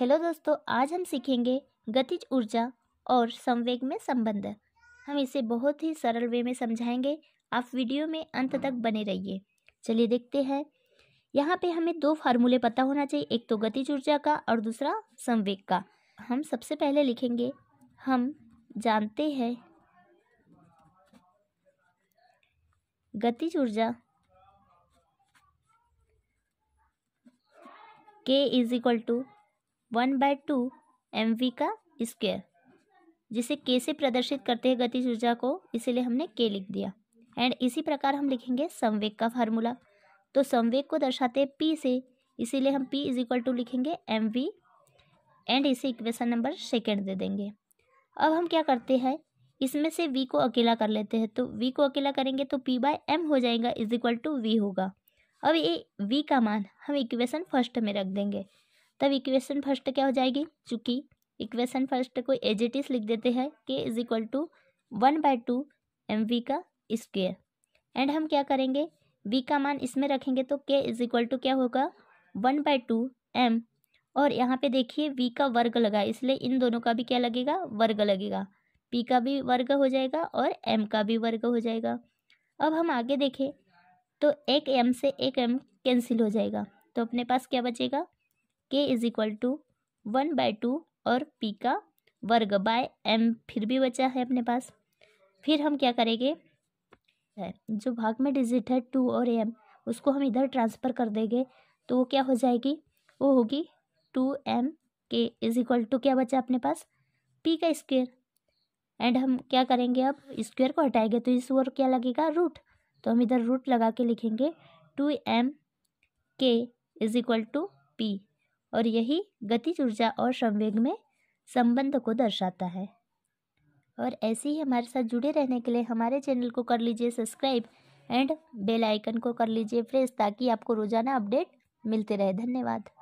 hello दोस्तों आज हम सीखेंगे गतिज ऊर्जा और संवेग में संबंध हम इसे बहुत ही सरल वे में समझाएंगे आप वीडियो में अंत तक बने रहिए चलिए देखते हैं यहाँ पे हमें दो फार्मूले पता होना चाहिए एक तो गतिज ऊर्जा का और दूसरा संवेग का हम सबसे पहले लिखेंगे हम जानते हैं गतिज ऊर्जा k is equal to one by two m v का स्क्वेयर जिसे के से प्रदर्शित करते हैं गतिज ऊर्जा को इसीलिए हमने के लिख दिया एंड इसी प्रकार हम लिखेंगे संवेग का फार्मूला तो संवेग को दर्शाते हैं पी से इसीलिए हम पी इज इक्वल टू लिखेंगे एम वी एंड इसे इक्वेशन नंबर सेकेंड दे देंगे अब हम क्या करते हैं इसमें से वी को अकेला कर लेते हैं तो वी को अकेला करेंगे तो पी बाय एम हो जाएगा इज इक्वल टू वी होगा अब ये वी का मान हम इक्वेशन फर्स्ट में रख देंगे तब इक्वेशन फर्स्ट क्या हो जाएगी चूँकि इक्वेशन फर्स्ट को एजेटिस लिख देते हैं k is equal to one by two m v का स्क्वेयर एंड हम क्या करेंगे वी का मान इसमें रखेंगे तो के इज इक्वल टू क्या होगा वन बाय टू एम और यहाँ पे देखिए वी का वर्ग लगा इसलिए इन दोनों का भी क्या लगेगा वर्ग लगेगा पी का भी वर्ग हो जाएगा और एम का भी वर्ग हो जाएगा अब हम आगे देखें तो एक एम से एक एम कैंसिल हो जाएगा तो अपने पास क्या बचेगा k is equal to one by two और पी का वर्ग बाय एम फिर भी बचा है अपने पास फिर हम क्या करेंगे जो भाग में डिजिट है टू और एम उसको हम इधर ट्रांसफ़र कर देंगे तो वो क्या हो जाएगी वो होगी two m k is equal to क्या बचा अपने पास पी का स्क्वेयर एंड हम क्या करेंगे अब स्क्वेयर को हटाएंगे तो इस वर्ग क्या लगेगा रूट तो हम इधर रूट लगा के लिखेंगे two m k is equal to p और यही गतिज ऊर्जा और संवेग में संबंध को दर्शाता है और ऐसे ही हमारे साथ जुड़े रहने के लिए हमारे चैनल को कर लीजिए सब्सक्राइब एंड बेल आइकन को कर लीजिए प्रेस ताकि आपको रोज़ाना अपडेट मिलते रहे धन्यवाद